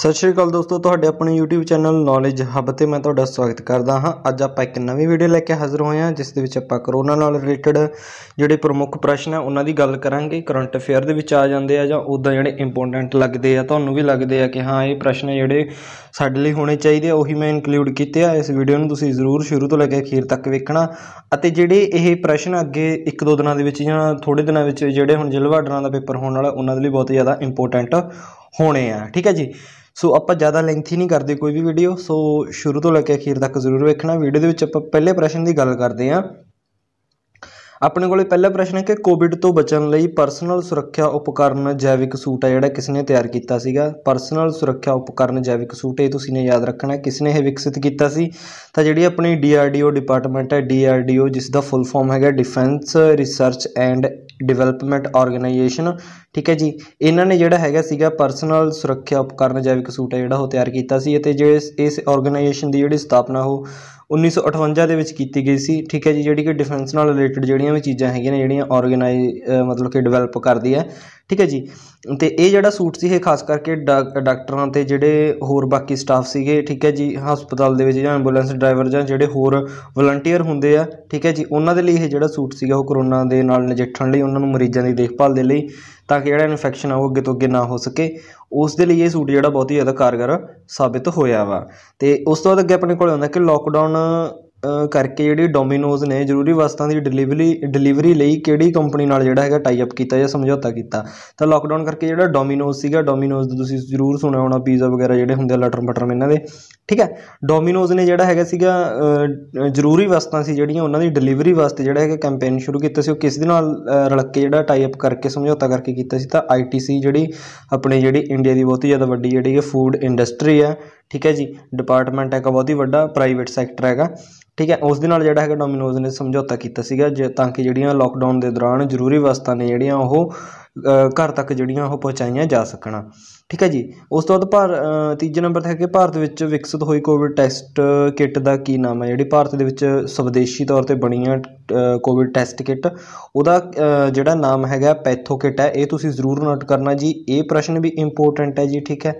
ਸਤਿ ਸ਼੍ਰੀ ਅਕਾਲ ਦੋਸਤੋ ਤੁਹਾਡੇ ਆਪਣੇ YouTube ਚੈਨਲ ਨੌਲੇਜ ਹੱਬ ਤੇ ਮੈਂ ਤੁਹਾਡਾ ਸਵਾਗਤ ਕਰਦਾ ਹਾਂ ਅੱਜ ਆਪਾਂ ਇੱਕ ਨਵੀਂ ਵੀਡੀਓ ਲੈ ਕੇ ਹਾਜ਼ਰ ਹੋਏ ਹਾਂ ਜਿਸ ਦੇ ਵਿੱਚ ਆਪਾਂ ਕਰੋਨਾ ਨਾਲ ਰਿਲੇਟਡ ਜਿਹੜੇ ਪ੍ਰਮੁੱਖ ਪ੍ਰਸ਼ਨ ਆ ਉਹਨਾਂ ਦੀ ਗੱਲ ਕਰਾਂਗੇ ਕਰੰਟ ਅਫੇਅਰ ਦੇ ਵਿੱਚ ਆ ਜਾਂਦੇ ਆ ਜਾਂ ਉਦਾਂ ਜਿਹੜੇ ਇੰਪੋਰਟੈਂਟ ਲੱਗਦੇ ਆ ਤੁਹਾਨੂੰ ਵੀ ਲੱਗਦੇ ਆ ਕਿ ਹਾਂ ਇਹ ਪ੍ਰਸ਼ਨ ਜਿਹੜੇ ਸਾਡੇ ਲਈ ਹੋਣੇ ਚਾਹੀਦੇ ਆ ਉਹੀ ਮੈਂ ਇਨਕਲੂਡ ਕੀਤੇ ਆ ਇਸ ਵੀਡੀਓ ਨੂੰ ਤੁਸੀਂ ਜ਼ਰੂਰ ਸ਼ੁਰੂ ਤੋਂ ਲੈ ਕੇ ਅਖੀਰ ਤੱਕ ਵੇਖਣਾ ਅਤੇ ਜਿਹੜੇ ਇਹ ਪ੍ਰਸ਼ਨ ਅੱਗੇ ਇੱਕ ਦੋ ਦਿਨਾਂ ਦੇ ਵਿੱਚ ਜਾਂ ਥੋੜੇ ਦਿਨਾਂ ਵਿੱਚ ਜਿਹੜੇ ਹੁਣ ਜ਼ਿਲ੍ਹਾ ਦਾ ਪੇਪਰ ਹੋਣ ਵਾਲਾ ਉਹਨਾਂ ਦੇ ਲਈ ਬਹੁਤ ਜ਼ਿਆਦਾ ਇੰਪੋਰਟੈਂਟ ਹੋਣੇ ਆ ਠੀਕ ਹੈ ਜੀ ਸੋ ਆਪਾਂ ਜ਼ਿਆਦਾ ਲੈਂਥੀ ਨਹੀਂ ਕਰਦੇ ਕੋਈ ਵੀ ਵੀਡੀਓ ਸੋ ਸ਼ੁਰੂ ਤੋਂ ਲੈ ਕੇ ਅਖੀਰ ਤੱਕ ਜ਼ਰੂਰ ਵੇਖਣਾ ਵੀਡੀਓ ਦੇ ਵਿੱਚ ਆਪਾਂ ਪਹਿਲੇ ਪ੍ਰਸ਼ਨ ਦੀ ਗੱਲ ਕਰਦੇ ਹਾਂ ਆਪਣੇ ਕੋਲੇ ਪਹਿਲਾ ਪ੍ਰਸ਼ਨ ਹੈ ਕਿ ਕੋਵਿਡ ਤੋਂ ਬਚਣ ਲਈ ਪਰਸਨਲ ਸੁਰੱਖਿਆ ਉਪਕਰਨ ਜੈਵਿਕ ਸੂਟ ਹੈ ਜਿਹੜਾ ਕਿਸ ਨੇ ਤਿਆਰ ਕੀਤਾ ਸੀਗਾ ਪਰਸਨਲ ਸੁਰੱਖਿਆ ਉਪਕਰਨ ਜੈਵਿਕ ਸੂਟ ਇਹ ਤੁਸੀਂ ਨੇ ਯਾਦ ਰੱਖਣਾ ਕਿਸ ਨੇ ਇਹ ਵਿਕਸਿਤ ਕੀਤਾ ਸੀ ਤਾਂ ਜਿਹੜੀ ਆਪਣੀ ਡੀਆਰਡੀਓ ਡਿਪਾਰਟਮੈਂਟ ਹੈ ਡੀਆਰਡੀਓ ਜਿਸ ਦਾ ਫੁੱਲ ਫਾਰਮ ਹੈਗਾ defence research and development organisation ਠੀਕ ਹੈ ਜੀ ਇਹਨਾਂ ਨੇ ਜਿਹੜਾ ਹੈਗਾ ਸੀਗਾ ਪਰਸਨਲ ਸੁਰੱਖਿਆ ਉਪਕਰਨ ਜੈਵਿਕ ਸੂਟ ਹੈ ਜਿਹੜਾ ਉਹ ਤਿਆਰ ਕੀਤਾ ਸੀ ਅਤੇ ਜੋ ਇਸ ਇਸ ਆਰਗੇਨਾਈਜੇਸ਼ਨ ਦੀ ਜਿਹੜੀ ਸਥਾਪਨਾ ਉਹ 1958 ਦੇ ਵਿੱਚ ਕੀਤੀ ਗਈ ਸੀ ਠੀਕ ਹੈ ਜੀ ਜਿਹੜੀ ਕਿ ਡਿਫੈਂਸ ਨਾਲ ਰਿਲੇਟਡ ਜਿਹੜੀਆਂ ਵੀ ਚੀਜ਼ਾਂ ਹੈਗੀਆਂ ਨੇ ਜਿਹੜੀਆਂ ਆਰਗੇਨਾਈਜ਼ ਮਤਲਬ ਕਿ ਡਿਵੈਲਪ ਕਰਦੀ ਹੈ ਠੀਕ ਹੈ ਜੀ ਤੇ ਇਹ ਜਿਹੜਾ ਸੂਟ ਸੀ ਇਹ ਖਾਸ ਕਰਕੇ ਡਾਕਟਰਾਂ ਤੇ ਜਿਹੜੇ ਹੋਰ ਬਾਕੀ ਸਟਾਫ ਸੀਗੇ ਠੀਕ ਹੈ ਜੀ ਹਸਪਤਾਲ ਦੇ ਵਿੱਚ ਜਾਂ ਐਂਬੂਲੈਂਸ ਡਰਾਈਵਰ ਜਾਂ ਜਿਹੜੇ ਹੋਰ ਵਲੰਟੀਅਰ ਹੁੰਦੇ ਆ ਠੀਕ ਹੈ ਜੀ ਉਹਨਾਂ ਦੇ ਲਈ ਇਹ ਜਿਹੜਾ ਸੂਟ ਸੀਗਾ ਉਹ ਕਰੋਨਾ ਦੇ ਨਾਲ ਨਜਿੱਠਣ ਲਈ ਉਹਨਾਂ ਨੂੰ ਮਰੀਜ਼ਾਂ ਦੀ ਦੇਖਭਾਲ ਦੇ ਲਈ ਤਾਂ ਕਿ ਜਿਹੜਾ ਇਨਫੈਕਸ਼ਨ ਆ ਉਹ ਅੱਗੇ ਤੋਂ ਅੱਗੇ ਨਾ ਹੋ ਸਕੇ ਉਸ ਦੇ ਲਈ ਇਹ ਸੂਟ ਜਿਹੜਾ ਬਹੁਤ ਹੀ ਜ਼ਿਆਦਾ ਕਾਰਗਰ ਸਾਬਿਤ ਹੋਇਆ ਵਾ ਤੇ ਉਸ ਤੋਂ ਬਾਅਦ ਅੱਗੇ ਆਪਣੇ ਕੋਲ ਆਉਂਦਾ ਕਿ ਲੋਕਡਾਊਨ ਕਰਕੇ ਜਿਹੜੀ ਡੋਮਿਨੋਜ਼ ਨੇ ਜ਼ਰੂਰੀ ਵਸਤਾਂ ਦੀ ਡਿਲੀਵਰੀ ਡਿਲੀਵਰੀ ਲਈ ਕਿਹੜੀ ਕੰਪਨੀ ਨਾਲ ਜਿਹੜਾ ਹੈਗਾ ਟਾਈ ਅਪ ਕੀਤਾ ਜਾਂ ਸਮਝੌਤਾ ਕੀਤਾ ਤਾਂ ਲਾਕਡਾਊਨ ਕਰਕੇ ਜਿਹੜਾ ਡੋਮਿਨੋਜ਼ ਸੀਗਾ ਡੋਮਿਨੋਜ਼ ਦਾ ਤੁਸੀਂ ਜ਼ਰੂਰ ਸੁਣਿਆ ਹੋਣਾ ਪੀਜ਼ਾ ਵਗੈਰਾ ਜਿਹੜੇ ਹੁੰਦੇ ਆ ਲਟਰ ਮਟਰ ਇਹਨਾਂ ਦੇ ਠੀਕ ਹੈ ਡੋਮੀਨੋਜ਼ ਨੇ ਜਿਹੜਾ ਹੈਗਾ ਸੀਗਾ ਜ਼ਰੂਰੀ ਵਸਤਾਂ ਸੀ ਜਿਹੜੀਆਂ ਉਹਨਾਂ ਦੀ ਡਿਲੀਵਰੀ ਵਾਸਤੇ ਜਿਹੜਾ ਹੈਗਾ ਕੈਂਪੇਨ ਸ਼ੁਰੂ ਕੀਤਾ ਸੀ ਉਹ ਕਿਸ ਦੇ ਨਾਲ ਰਲ ਕੇ ਜਿਹੜਾ ਟਾਈ ਅਪ ਕਰਕੇ ਸਮਝੌਤਾ ਕਰਕੇ ਕੀਤਾ ਸੀ ਤਾਂ ਆਈਟੀਸੀ ਜਿਹੜੀ ਆਪਣੇ ਜਿਹੜੀ ਇੰਡੀਆ ਦੀ ਬਹੁਤ ਹੀ ਜ਼ਿਆਦਾ ਵੱਡੀ ਜਿਹੜੀ ਹੈ ਫੂਡ ਇੰਡਸਟਰੀ ਹੈ ਠੀਕ ਹੈ ਜੀ ਡਿਪਾਰਟਮੈਂਟ ਹੈਗਾ ਬਹੁਤ ਹੀ ਵੱਡਾ ਪ੍ਰਾਈਵੇਟ ਸੈਕਟਰ ਹੈਗਾ ਠੀਕ ਹੈ ਉਸ ਦੇ ਨਾਲ ਜਿਹੜਾ ਹੈਗਾ ਡੋਮੀਨੋਜ਼ ਨੇ ਸਮਝੌਤਾ ਕੀਤਾ ਸੀਗਾ ਜੇ ਤਾਂ ਕਿ ਜਿਹੜੀਆਂ ਲਾਕਡਾਊਨ ਦੇ ਦੌਰਾਨ ਜ਼ਰੂਰੀ ਵਸਤਾਂ ਨੇ ਜਿਹੜੀਆਂ ਉਹ ਘਰ ਤੱਕ ਜਿਹੜੀਆਂ ਉਹ ਪਹੁੰਚਾਈਆਂ ਜਾ ਸਕਣ ਠੀਕ ਹੈ ਜੀ ਉਸ ਤੋਂ ਬਾਅਦ ਭਾਰ ਤੀਜੇ ਨੰਬਰ ਤੇ ਹੈ ਕਿ ਭਾਰਤ ਵਿੱਚ ਵਿਕਸਿਤ ਹੋਈ ਕੋਵਿਡ ਟੈਸਟ ਕਿੱਟ ਦਾ ਕੀ ਨਾਮ ਹੈ ਜਿਹੜੀ ਭਾਰਤ ਦੇ ਵਿੱਚ ਸਵਦੇਸ਼ੀ ਤੌਰ ਤੇ ਬਣੀਆਂ ਕੋਵਿਡ ਟੈਸਟ ਕਿੱਟ ਉਹਦਾ ਜਿਹੜਾ ਨਾਮ ਹੈਗਾ ਪੈਥੋ ਕਿੱਟ ਹੈ ਇਹ ਤੁਸੀਂ ਜ਼ਰੂਰ ਨੋਟ ਕਰਨਾ ਜੀ ਇਹ ਪ੍ਰਸ਼ਨ ਵੀ ਇੰਪੋਰਟੈਂਟ ਹੈ ਜੀ ਠੀਕ ਹੈ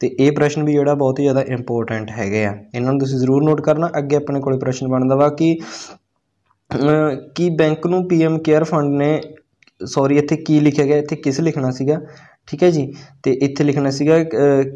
ਤੇ ਇਹ ਪ੍ਰਸ਼ਨ ਵੀ ਜਿਹੜਾ ਬਹੁਤ ਹੀ ਜ਼ਿਆਦਾ ਇੰਪੋਰਟੈਂਟ ਹੈਗੇ ਆ ਇਹਨਾਂ ਨੂੰ ਤੁਸੀਂ ਜ਼ਰੂਰ ਨੋਟ ਕਰਨਾ ਅੱਗੇ ਆਪਣੇ ਕੋਲੇ ਪ੍ਰਸ਼ਨ ਬਣਦਾ ਵਾ ਕਿ ਕੀ ਬੈਂਕ ਨੂੰ ਪੀਐਮ ਕੇਅਰ ਫੰਡ ਨੇ ਸੌਰੀ ਇੱਥੇ ਕੀ ਲਿਖਿਆ ਗਿਆ ਇੱਥੇ ਕਿਸ ਲਿਖਣਾ ਸੀਗਾ ਠੀਕ ਹੈ ਜੀ ਅਤੇ ਇੱਥੇ ਲਿਖਣਾ ਸੀਗਾ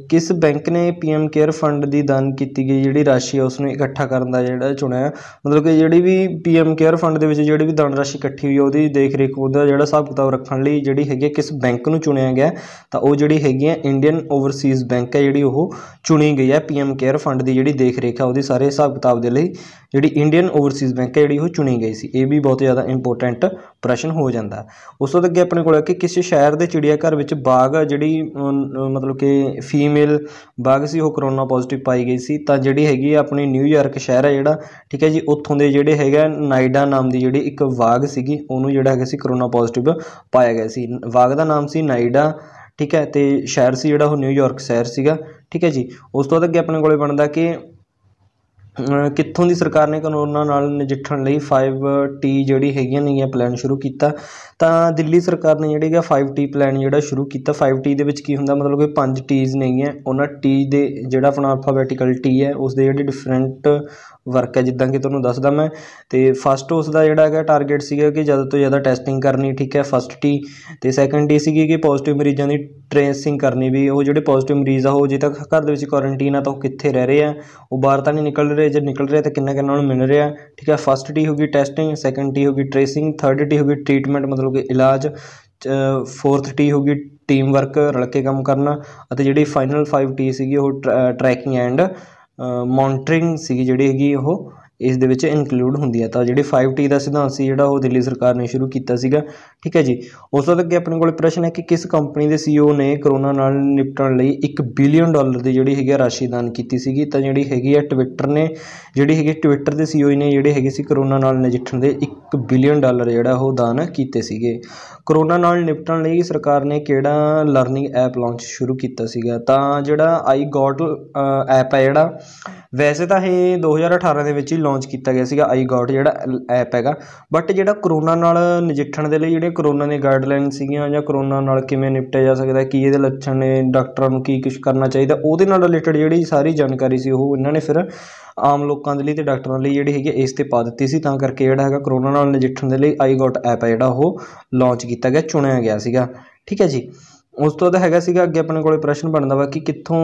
ਕਿਸ ਬੈਂਕ ਨੇ ਪੀਐਮ ਕੇਅਰ ਫੰਡ ਦੀ ਦਾਨ ਕੀਤੀ ਗਈ ਜਿਹੜੀ ਰਾਸ਼ੀ ਆ ਉਸ ਨੂੰ ਇਕੱਠਾ ਕਰਨ ਦਾ ਜਿਹੜਾ ਚੁਣਿਆ ਮਤਲਬ ਕਿ ਜਿਹੜੀ ਵੀ ਪੀਐਮ ਕੇਅਰ ਫੰਡ ਦੇ ਵਿੱਚ ਜਿਹੜੀ ਵੀ ਦਾਨ ਰਾਸ਼ੀ ਇਕੱਠੀ ਹੋਈ ਉਹਦੀ ਦੇਖ ਰੇਖ ਉਹਦਾ ਜਿਹੜਾ ਹਿਸਾਬ ਕਿਤਾਬ ਰੱਖਣ ਲਈ ਜਿਹੜੀ ਹੈਗੀ ਕਿਸ ਬੈਂਕ ਨੂੰ ਚੁਣਿਆ ਗਿਆ ਤਾਂ ਉਹ ਜਿਹੜੀ ਹੈਗੀ ਹੈ ਇੰਡੀਅਨ ਓਵਰਸੀਜ਼ ਬੈਂਕ ਹੈ ਜਿਹੜੀ ਉਹ ਚੁਣੀ ਗਈ ਹੈ ਪੀਐਮ ਕੇਅਰ ਫੰਡ ਦੀ ਜਿਹੜੀ ਦੇਖ ਰੇਖ ਆ ਉਹਦੀ ਸਾਰੇ ਹਿਸਾਬ ਕਿਤਾਬ ਦੇ ਲਈ ਜਿਹੜੀ ਇੰਡੀਅਨ ਓਵਰਸੀਜ਼ ਬੈਂਕ ਹੈ ਜਿਹੜੀ ਉਹ ਚੁਣੀ ਗਈ ਸੀ ਇਹ ਵੀ ਬਹੁਤ ਜ਼ਿਆਦਾ ਇੰਪੋਰਟੈਂਟ ਪ੍ਰਸ਼ਨ ਹੋ ਜਾਂਦਾ ਉਸ ਤੋਂ ਅੱਗੇ ਆਪਣੇ ਕੋਲ ਹੈ ਕਿ ਕਿਸੇ ਸ਼ਹਿਰ ਦੇ ਚਿੜੀਆ ਘਰ ਵਿੱਚ ਬਾਗ ਜਿਹੜੀ ਮਤਲਬ ਕਿ ਫੀਮੇਲ ਬਾਗ ਸੀ ਉਹ ਕਰੋਨਾ ਪੋਜ਼ਿਟਿਵ ਪਾਈ ਗਈ ਸੀ ਤਾਂ ਜਿਹੜੀ ਹੈਗੀ ਆਪਣੀ ਨਿਊਯਾਰਕ ਸ਼ਹਿਰ ਹੈ ਜਿਹੜਾ ਠੀਕ ਹੈ ਜੀ ਉੱਥੋਂ ਦੇ ਜਿਹੜੇ ਹੈਗਾ ਨਾਈਡਾ ਨਾਮ ਦੀ ਜਿਹੜੀ ਇੱਕ ਬਾਗ ਸੀਗੀ ਉਹਨੂੰ ਜਿਹੜਾ ਹੈਗਾ ਸੀ ਕਰੋਨਾ ਪੋਜ਼ਿਟਿਵ ਪਾਇਆ ਗਿਆ ਸੀ ਬਾਗ ਦਾ ਨਾਮ ਸੀ ਨਾਈਡਾ ਠੀਕ ਹੈ ਤੇ ਸ਼ਹਿਰ ਸੀ ਜਿਹੜਾ ਉਹ ਨਿਊਯਾਰਕ ਸ਼ਹਿਰ ਸੀਗਾ ਠੀਕ ਹੈ ਜੀ ਉਸ ਤੋਂ ਅੱਗੇ ਆਪਣੇ ਕੋਲੇ ਬਣਦਾ ਕਿ ਕਿੱਥੋਂ ਦੀ ਸਰਕਾਰ ਨੇ ਕਰੋਨਾ ਨਾਲ ਨਜਿੱਠਣ ਲਈ 5T ਜਿਹੜੀ ਹੈਗੀਆਂ ਨੇਗੀਆਂ ਪਲਾਨ ਸ਼ੁਰੂ ਕੀਤਾ ਤਾਂ ਦਿੱਲੀ ਸਰਕਾਰ ਨੇ ਜਿਹੜੇ ਹੈਗਾ 5T ਪਲਾਨ ਜਿਹੜਾ ਸ਼ੁਰੂ ਕੀਤਾ 5T ਦੇ ਵਿੱਚ ਕੀ ਹੁੰਦਾ ਮਤਲਬ ਕਿ ਪੰਜ ਨਹੀਂ ਨੇਗੀਆਂ ਉਹਨਾਂ T ਦੇ ਜਿਹੜਾ ਆਪਣਾ ਅਲਫਾਬੈਟਿਕਲ T ਹੈ ਉਸ ਦੇ ਜਿਹੜੇ ਡਿਫਰੈਂਟ ਵਰਕ ਹੈ ਜਿੱਦਾਂ ਕਿ ਤੁਹਾਨੂੰ ਦੱਸਦਾ ਮੈਂ ਤੇ ਫਸਟ ਉਸ ਦਾ ਜਿਹੜਾ ਹੈਗਾ ਟਾਰਗੇਟ ਸੀਗਾ ਕਿ ਜਦ ਤੋਂ ਜ਼ਿਆਦਾ ਟੈਸਟਿੰਗ ਕਰਨੀ ਠੀਕ ਹੈ ਫਸਟ ਟੀ ਤੇ ਸੈਕੰਡ ਟੀ ਸੀਗੀ ਕਿ ਪੋਜ਼ਿਟਿਵ ਮਰੀਜ਼ਾਂ ਦੀ ਟ੍ਰੇਸਿੰਗ ਕਰਨੀ ਵੀ ਉਹ ਜਿਹੜੇ ਪੋਜ਼ਿਟਿਵ ਮਰੀਜ਼ ਆ ਉਹ ਜੇ ਤੱਕ ਘਰ ਦੇ ਵਿੱਚ ਕੁਆਰੰਟੀਨ ਆ ਤਾਂ ਉਹ ਕਿੱਥੇ ਰਹਿ ਰਹੇ ਆ ਉਹ ਬਾਹਰ ਤਾਂ ਨਹੀਂ ਨਿਕਲ ਰਹੇ ਜੇ ਨਿਕਲ ਰਹੇ ਤਾਂ ਕਿੰਨਾ ਕਿੰਨਾ ਨੂੰ ਮਿਲ ਰਿਹਾ ਠੀਕ ਹੈ ਫਸਟ ਟੀ ਹੋਗੀ ਟੈਸਟਿੰਗ ਸੈਕੰਡ ਟੀ ਹੋਗੀ ਟ੍ਰੇਸਿੰਗ ਥਰਡ ਟੀ ਹੋਗੀ ਟ੍ਰੀਟਮੈਂਟ ਮਤਲਬ ਕਿ ਇਲਾਜ ਫੋਰਥ ਟੀ ਹੋਗੀ ਟੀਮ ਵਰਕ ਰਲ ਕੇ ਕੰਮ ਕਰਨਾ ਅਤੇ ਜਿਹੜੀ ਫਾਈਨਲ 5 ਟੀ ਸੀਗੀ ਉਹ ਟਰੈਕਿੰਗ ਐਂਡ ਮੋਨਟਰਿੰਗ ਸੀਗੀ ਜਿਹੜੀ ਹੈਗੀ ਉਹ ਇਸ ਦੇ ਵਿੱਚ ਇਨਕਲੂਡ ਹੁੰਦੀ ਹੈ ਤਾਂ ਜਿਹੜੇ 5T ਦਾ ਸਿਧਾਂਤ ਸੀ ਜਿਹੜਾ ਉਹ ਦਿੱਲੀ ਸਰਕਾਰ ਨੇ ਸ਼ੁਰੂ ਕੀਤਾ ਸੀਗਾ ਠੀਕ ਹੈ ਜੀ ਉਸ ਤੋਂ ਅੱਗੇ ਆਪਣੇ ਕੋਲ ਪ੍ਰਸ਼ਨ ਹੈ ਕਿ ਕਿਸ ਕੰਪਨੀ ਦੇ ਸੀਈਓ e ਨੇ ਕਰੋਨਾ ਨਾਲ ਨਿਪਟਣ ਲਈ 1 ਬਿਲੀਅਨ ਡਾਲਰ ਦੀ ਜਿਹੜੀ ਹੈਗੀ ਰਾਸ਼ੀ ਦਾਨ ਕੀਤੀ ਸੀਗੀ ਤਾਂ ਜਿਹੜੀ ਹੈਗੀ ਹੈ ਟਵਿੱਟਰ ਨੇ ਜਿਹੜੀ ਹੈਗੀ ਟਵਿੱਟਰ ਦੇ ਸੀਈਓ e ਨੇ ਜਿਹੜੇ ਹੈਗੇ ਸੀ ਕਰੋਨਾ ਨਾਲ ਨਜਿੱਠਣ ਦੇ 1 ਬਿਲੀਅਨ ਡਾਲਰ ਜਿਹੜਾ ਉਹ ਦਾਨ ਕੀਤੇ ਸੀਗੇ ਕਰੋਨਾ ਨਾਲ ਨਿਪਟਣ ਲਈ ਸਰਕਾਰ ਨੇ ਕਿਹੜਾ ਲਰਨਿੰਗ ਐਪ ਲਾਂਚ ਸ਼ੁਰੂ ਕੀਤਾ ਸੀਗਾ ਤਾਂ ਜਿਹੜਾ ਆਈ ਗੋਟ ਐਪ ਹੈ ਜਿਹੜਾ ਵੈਸੇ ਤਾਂ ਇਹ 2018 ਦੇ ਵਿੱਚ ਹੀ ਲਾਂਚ ਕੀਤਾ ਗਿਆ ਸੀਗਾ ਆਈ ਗੋਟ ਜਿਹੜਾ ਐਪ ਹੈਗਾ ਬਟ ਜਿਹੜਾ ਕਰੋਨਾ ਨਾਲ ਨਜਿੱਠਣ ਦੇ ਲਈ ਜਿਹੜੇ ਕਰੋਨਾ ਦੇ ਗਾਈਡਲਾਈਨ ਸੀਗੀਆਂ ਜਾਂ ਕਰੋਨਾ ਨਾਲ ਕਿਵੇਂ ਨਿਪਟਿਆ ਜਾ ਸਕਦਾ ਕੀ ਇਹਦੇ ਲੱਛਣ ਨੇ ਡਾਕਟਰਾਂ ਨੂੰ ਕੀ ਕੁਝ ਕਰਨਾ ਚਾਹੀਦਾ ਉਹਦੇ ਨਾਲ ਰਿਲੇਟਡ ਜਿਹੜੀ ਸਾਰੀ ਜਾਣਕਾਰੀ ਸੀ ਉਹ ਇਹਨਾਂ ਨੇ ਫਿਰ ਆਮ ਲੋਕਾਂ ਦੇ ਲਈ ਤੇ ਡਾਕਟਰਾਂ ਲਈ ਜਿਹੜੀ ਹੈਗੀ ਇਸ 'ਤੇ ਪਾ ਦਿੱਤੀ ਸੀ ਤਾਂ ਕਰਕੇ ਜਿਹੜਾ ਹੈਗਾ ਕਰੋਨਾ ਨਾਲ ਨਜਿੱਠਣ ਦੇ ਲਈ ਆਈ ਗਾਟ ਐਪ ਹੈ ਜਿਹੜਾ ਉਹ ਲਾਂਚ ਕੀਤਾ ਗਿਆ ਚੁਣਿਆ ਗਿਆ ਸੀਗਾ ਠੀਕ ਹੈ ਜੀ ਉਸ ਤੋਂ ਦਾ ਹੈਗਾ ਸੀਗਾ ਅੱਗੇ ਆਪਣੇ ਕੋਲੇ ਪ੍ਰਸ਼ਨ ਬਣਦਾ ਵਾ ਕਿ ਕਿੱਥੋਂ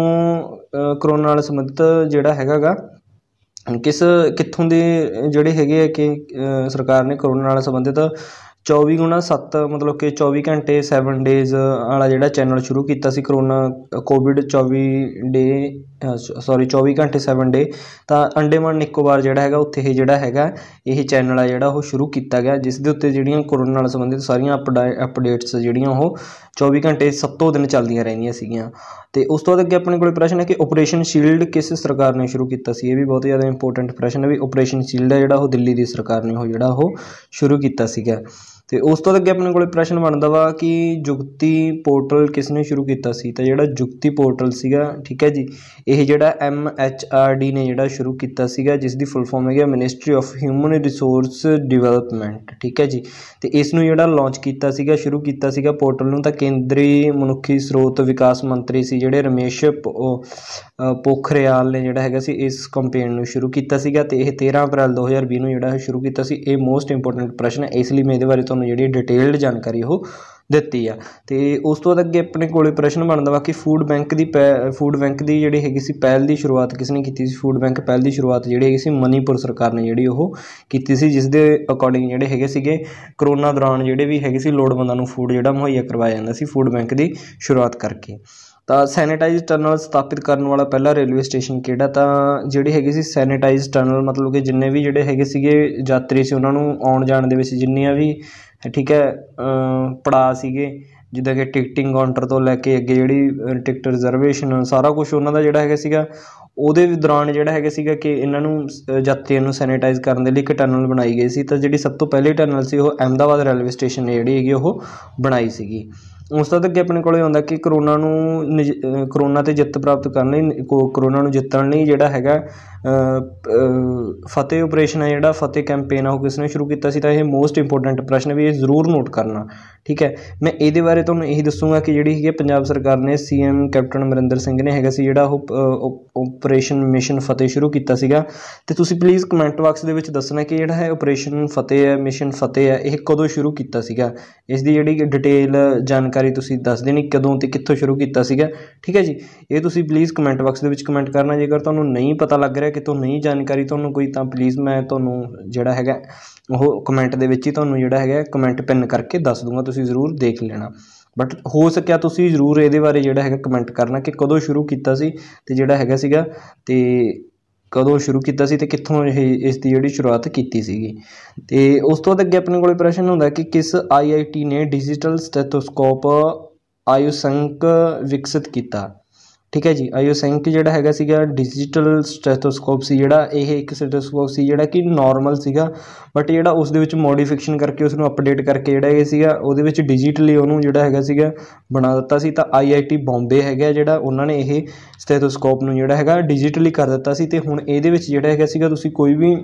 ਕਰੋਨਾ ਨਾਲ ਸੰਬੰਧਿਤ ਜਿਹੜਾ ਹੈਗਾਗਾ ਕਿਸ ਕਿੱਥੋਂ ਦੇ ਜਿਹੜੇ ਹੈਗੇ ਆ ਕਿ ਸਰਕਾਰ ਨੇ ਕਰੋਨਾ ਨਾਲ ਸੰਬੰਧਿਤ ਚੌਵੀ ਗੁਣਾ ਸੱਤ ਮਤਲਬ ਕਿ ਚੌਵੀ ਘੰਟੇ ਸੈਵਨ ਡੇਜ਼ ਵਾਲਾ ਜਿਹੜਾ ਚੈਨਲ ਸ਼ੁਰੂ ਕੀਤਾ ਸੀ ਕਰੋਨਾ ਕੋਵਿਡ ਚੌਵੀ ਡੇ ਸੋਰੀ ਚੌਵੀ ਘੰਟੇ ਸੈਵਨ ਡੇ ਤਾਂ ਅੰਡੇਮਾਨ ਨਿਕੋਬਾਰ ਜਿਹੜਾ ਹੈਗਾ ਉੱਥੇ ਇਹ ਜਿਹੜਾ ਹੈਗਾ ਇਹ ਚੈਨਲ ਆ ਜਿਹੜਾ ਉਹ ਸ਼ੁਰੂ ਕੀਤਾ ਗਿਆ ਜਿਸ ਦੇ ਉੱਤੇ ਜਿਹੜੀਆਂ ਕਰੋਨਾ ਨਾਲ ਸੰਬੰਧਿਤ ਸਾਰੀਆਂ ਅਪਡੇਟਸ ਜਿਹੜੀਆਂ ਉਹ ਚੌਵੀ ਘੰਟੇ ਸੱਤੋਂ ਦਿਨ ਚੱਲਦੀਆਂ ਰਹਿੰਦੀਆਂ ਸੀਗੀਆਂ ਤੇ ਉਸ ਤੋਂ ਬਾਅਦ ਅੱਗੇ ਆਪਣੇ ਕੋਲ ਪ੍ਰਸ਼ਨ ਹੈ ਕਿ ਆਪਰੇਸ਼ਨ ਸ਼ੀਲਡ ਕਿਸ ਸਰਕਾਰ ਨੇ ਸ਼ੁਰੂ ਕੀਤਾ ਸੀ ਇਹ ਵੀ ਬਹੁਤ ਜ਼ਿਆਦਾ ਇੰਪੋਰਟੈਂਟ ਪ੍ਰਸ਼ਨ ਹੈ ਵੀ ਆਪਰੇਸ਼ਨ ਸ਼ੀਲਡ ਹੈ ਜਿਹੜਾ ਉਹ ਦਿੱਲੀ ਦੀ ਸਰਕਾਰ ਨੇ ਉਹ ਜਿਹੜਾ ਉਹ ਸ਼ੁਰੂ ਕੀਤਾ ਸੀਗਾ ਤੇ ਉਸ ਤੋਂ ਅੱਗੇ ਆਪਣੇ ਕੋਲੇ ਪ੍ਰਸ਼ਨ ਬਣਦਾ ਵਾ ਕਿ ਜੁਗਤੀ ਪੋਰਟਲ ਕਿਸ ਨੇ ਸ਼ੁਰੂ ਕੀਤਾ ਸੀ ਤਾਂ ਜਿਹੜਾ ਜੁਗਤੀ ਪੋਰਟਲ ਸੀਗਾ ਠੀਕ ਹੈ ਜੀ ਇਹ ਜਿਹੜਾ ਐਮ ਐਚ ਆਰ ਡੀ ਨੇ ਜਿਹੜਾ ਸ਼ੁਰੂ ਕੀਤਾ ਸੀਗਾ ਜਿਸ ਦੀ ਫੁੱਲ ਫਾਰਮ ਹੈਗਾ ministry of human resource development ਠੀਕ ਹੈ ਜੀ ਤੇ ਇਸ ਨੂੰ ਜਿਹੜਾ ਲਾਂਚ ਕੀਤਾ ਸੀਗਾ ਸ਼ੁਰੂ ਕੀਤਾ ਸੀਗਾ ਪੋਰਟਲ ਨੂੰ ਤਾਂ ਕੇਂਦਰੀ ਮਨੁੱਖੀ ਸਰੋਤ ਵਿਕਾਸ ਮੰਤਰੀ ਸੀ ਜਿਹੜੇ ਰਮੇਸ਼ ਪੋਖਰਿਆਲ ਨੇ ਜਿਹੜਾ ਹੈਗਾ ਸੀ ਇਸ ਕੰਪੇਨ ਨੂੰ ਸ਼ੁਰੂ ਕੀਤਾ ਸੀਗਾ ਤੇ ਇਹ 13 ਅਪ੍ਰੈਲ 2020 ਨੂੰ ਜਿਹੜਾ ਸ਼ੁਰੂ ਕੀਤਾ ਸੀ ਇਹ ਮੋਸਟ ਇੰਪੋਰਟੈਂਟ ਪ੍ਰਸ਼ਨ ਹੈ ਇਸ ਲਈ ਮੈਂ ਇਹਦੇ ਬਾਰੇ ਤੁਹਾਨੂੰ ਤੁਹਾਨੂੰ ਜਿਹੜੀ ਡਿਟੇਲਡ ਜਾਣਕਾਰੀ ਉਹ ਦਿੱਤੀ ਆ ਤੇ ਉਸ ਤੋਂ ਬਾਅਦ ਅੱਗੇ ਆਪਣੇ ਕੋਲੇ ਪ੍ਰਸ਼ਨ ਬਣਦਾ ਵਾ ਕਿ ਫੂਡ ਬੈਂਕ ਦੀ ਫੂਡ ਬੈਂਕ ਦੀ ਜਿਹੜੀ ਹੈਗੀ ਸੀ ਪਹਿਲ ਦੀ ਸ਼ੁਰੂਆਤ ਕਿਸ ਨੇ ਕੀਤੀ ਸੀ ਫੂਡ ਬੈਂਕ ਪਹਿਲ ਦੀ ਸ਼ੁਰੂਆਤ ਜਿਹੜੀ ਹੈਗੀ ਸੀ ਮਨੀਪੁਰ ਸਰਕਾਰ ਨੇ ਜਿਹੜੀ ਉਹ ਕੀਤੀ ਸੀ ਜਿਸ ਦੇ ਅਕੋਰਡਿੰਗ ਜਿਹੜੇ ਹੈਗੇ ਸੀਗੇ ਕਰੋਨਾ ਦੌਰਾਨ ਜਿਹੜੇ ਵੀ ਹੈਗੇ ਸੀ ਲੋੜਵੰਦਾਂ ਨੂੰ ਫੂਡ ਜਿਹੜਾ ਮੁਹੱਈਆ ਕਰਵਾਇਆ ਜਾਂਦਾ ਸੀ ਫੂਡ ਬੈਂਕ ਦੀ ਸ਼ੁਰੂਆਤ ਕਰਕੇ ਤਾਂ ਸੈਨੀਟਾਈਜ਼ ਟਨਲ ਸਥਾਪਿਤ ਕਰਨ ਵਾਲਾ ਪਹਿਲਾ ਰੇਲਵੇ ਸਟੇਸ਼ਨ ਕਿਹੜਾ ਤਾਂ ਜਿਹੜੀ ਹੈਗੀ ਸੀ ਸੈਨੀਟਾਈਜ਼ਡ ਟਨਲ ਮਤਲਬ ਕਿ ਜਿੰਨੇ ਵੀ ਜਿਹੜੇ ਹੈਗੇ ਸੀਗੇ ਯਾਤਰੀ ਸੀ ਉਹਨਾਂ ਨੂੰ ਆਉਣ ਜਾਣ ਦੇ ਵਿੱਚ ਜਿੰਨੀਆਂ ਵੀ ਠੀਕ ਹੈ ਪੜਾਅ ਸੀਗੇ ਜਿੱਦਾਂ ਕਿ ਟਿਕਟਿੰਗ ਕਾਊਂਟਰ ਤੋਂ ਲੈ ਕੇ ਅੱਗੇ ਜਿਹੜੀ ਟਿਕਟ ਰਿਜ਼ਰਵੇਸ਼ਨ ਸਾਰਾ ਕੁਛ ਉਹਨਾਂ ਦਾ ਜਿਹੜਾ ਹੈਗਾ ਸੀਗਾ ਉਹਦੇ ਦੌਰਾਨ ਜਿਹੜਾ ਹੈਗਾ ਸੀਗਾ ਕਿ ਇਹਨਾਂ ਨੂੰ ਯਾਤਰੀਆਂ ਨੂੰ ਸੈਨੀਟਾਈਜ਼ ਕਰਨ ਦੇ ਲਈ ਇੱਕ ਟਨਲ ਬਣਾਈ ਗਈ ਸੀ ਤਾਂ ਜਿਹੜੀ ਸਭ ਤੋਂ ਪਹਿਲੀ ਟਨਲ ਸੀ ਉਹ ਅਹਿਮਦਾਬਾਦ ਰੇਲਵੇ ਸਟੇਸ਼ਨ ਨੇ ਜਿਹੜੀ ਹੈਗੀ ਉਹ ਬਣਾਈ ਸੀਗੀ ਉਸ ਤੋਂ ਅੱਗੇ ਆਪਣੇ ਕੋਲ ਆਉਂਦਾ ਕਿ ਕਰੋਨਾ ਨੂੰ ਕਰੋਨਾ 'ਤੇ ਜਿੱਤ ਪ੍ਰਾਪਤ ਕਰਨ ਲਈ ਕਰੋਨਾ ਨੂੰ ਜਿੱਤਣ ਲਈ ਜਿਹੜਾ ਹੈਗਾ ਫਤਿਹ ਆਪਰੇਸ਼ਨ ਹੈ ਜਿਹੜਾ ਫਤਿਹ ਕੈਂਪੇਨ ਆ ਉਹ ਕਿਸ ਨੇ ਸ਼ੁਰੂ ਕੀਤਾ ਸੀ ਤਾਂ ਇਹ ਮੋਸਟ ਇੰਪੋਰਟੈਂਟ ਪ੍ਰਸ਼ਨ ਵੀ ਇਹ ਜ਼ਰੂਰ ਨੋਟ ਕਰਨਾ ਠੀਕ ਹੈ ਮੈਂ ਇਹਦੇ ਬਾਰੇ ਤੁਹਾਨੂੰ ਇਹੀ ਦੱਸੂਗਾ ਕਿ ਜਿਹੜੀ ਹੈਗੀ ਹੈ ਪੰਜਾਬ ਸਰਕਾਰ ਨੇ ਸੀਐਮ ਕੈਪਟਨ ਅਮਰਿੰਦਰ ਸਿੰਘ ਨੇ ਹੈਗਾ ਸੀ ਜਿਹੜਾ ਉਹ ਆਪਰੇਸ਼ਨ ਮਿਸ਼ਨ ਫਤਿਹ ਸ਼ੁਰੂ ਕੀਤਾ ਸੀਗਾ ਤੇ ਤੁਸੀਂ ਪਲੀਜ਼ ਕਮੈਂਟ ਬਾਕਸ ਦੇ ਵਿੱਚ ਦੱਸਣਾ ਕਿ ਜਿਹੜਾ ਹੈ ਆਪਰੇਸ਼ਨ ਫਤਿਹ ਹੈ ਮਿਸ਼ਨ ਫਤਿਹ ਹੈ ਇਹ ਕਦੋਂ ਸ਼ੁਰੂ ਕੀਤਾ ਸੀਗਾ ਇਸ ਦੀ ਜਿਹੜੀ ਡਿਟੇਲ ਜਾਣਕਾਰੀ ਤੁਸੀਂ ਦੱਸ ਦੇਣੀ ਕਦੋਂ ਤੇ ਕਿੱਥੋਂ ਸ਼ੁਰੂ ਕੀਤਾ ਸੀਗਾ ਠੀਕ ਹੈ ਜੀ ਇਹ ਤੁਸੀਂ ਪਲੀਜ਼ ਕਮੈਂਟ ਬਾਕਸ ਦੇ ਵਿੱਚ ਕਮੈਂਟ ਕਰਨਾ ਜੇਕਰ ਤੁਹਾਨੂੰ ਨਹੀਂ ਪਤਾ ਲੱਗ ਰਿਹਾ ਕਿ ਤੁਹਾਨੂੰ ਨਹੀਂ ਜਾਣਕਾਰੀ ਤੁਹਾਨੂੰ ਕੋਈ ਤਾਂ ਪਲੀਜ਼ ਮੈਂ ਤੁਹਾਨੂੰ ਜਿਹੜਾ ਹੈਗਾ ਉਹ ਕਮੈਂਟ ਦੇ ਵਿੱਚ ਹੀ ਤੁਹਾਨੂੰ ਜਿਹੜਾ ਹੈਗਾ ਕਮੈਂਟ ਪਿੰਨ ਕਰਕੇ ਦੱਸ ਦੂੰਗਾ ਤੁਸੀਂ ਜ਼ਰੂਰ ਦੇਖ ਲੈਣਾ ਬਟ ਹੋ ਸਕਿਆ ਤੁਸੀਂ ਜ਼ਰੂਰ ਇਹਦੇ ਬਾਰੇ ਜਿਹੜਾ ਹੈਗਾ ਕਮੈਂਟ ਕਰਨਾ ਕਿ ਕਦੋਂ ਸ਼ੁਰੂ ਕੀਤਾ ਸੀ ਤੇ ਜਿਹੜਾ ਹੈਗਾ ਸੀਗਾ ਤੇ ਕਦੋਂ ਸ਼ੁਰੂ ਕੀਤਾ ਸੀ ਤੇ ਕਿੱਥੋਂ ਇਹ ਇਸ ਦੀ ਜਿਹੜੀ ਸ਼ੁਰੂਆਤ ਕੀਤੀ ਸੀਗੀ ਤੇ ਉਸ ਤੋਂ ਅੱਗੇ ਆਪਣੇ ਕੋਲੇ ਪ੍ਰਸ਼ਨ ਹੁੰਦਾ ਕਿ ਕਿਸ ਆਈਆਈਟੀ ਨੇ ਡਿਜੀਟਲ ਸਟੈਥੋਸਕੋਪ ਆਯੁਸੰਕ ਵਿਕਸਿਤ ਕੀਤਾ ਠੀਕ ਹੈ ਜੀ ਆਇਓਸੈਂਕ ਜਿਹੜਾ ਹੈਗਾ ਸੀਗਾ ਡਿਜੀਟਲ ਸਟੈਥੋਸਕੋਪ ਸੀ ਜਿਹੜਾ ਇਹ ਇੱਕ ਸਟੈਥੋਸਕੋਪ ਸੀ ਜਿਹੜਾ ਕਿ ਨਾਰਮਲ ਸੀਗਾ ਬਟ ਜਿਹੜਾ ਉਸ ਦੇ ਵਿੱਚ ਮੋਡੀਫਿਕੇਸ਼ਨ ਕਰਕੇ ਉਸ ਨੂੰ ਅਪਡੇਟ ਕਰਕੇ ਜਿਹੜਾ ਇਹ ਸੀਗਾ ਉਹਦੇ ਵਿੱਚ ਡਿਜੀਟਲੀ ਉਹਨੂੰ ਜਿਹੜਾ ਹੈਗਾ ਸੀਗਾ ਬਣਾ ਦਿੱਤਾ ਸੀ ਤਾਂ ਆਈਆਈਟੀ ਬੰਬੇ ਹੈਗਾ ਜਿਹੜਾ ਉਹਨਾਂ ਨੇ ਇਹ ਸਟੈਥੋਸਕੋਪ ਨੂੰ ਜਿਹੜਾ ਹੈਗਾ ਡਿਜੀਟਲੀ ਕਰ ਦਿੱਤਾ ਸੀ ਤੇ ਹੁਣ ਇਹਦੇ ਵਿੱਚ ਜਿਹੜਾ ਹੈਗਾ ਸੀਗਾ ਤੁਸੀਂ ਕੋਈ ਵੀ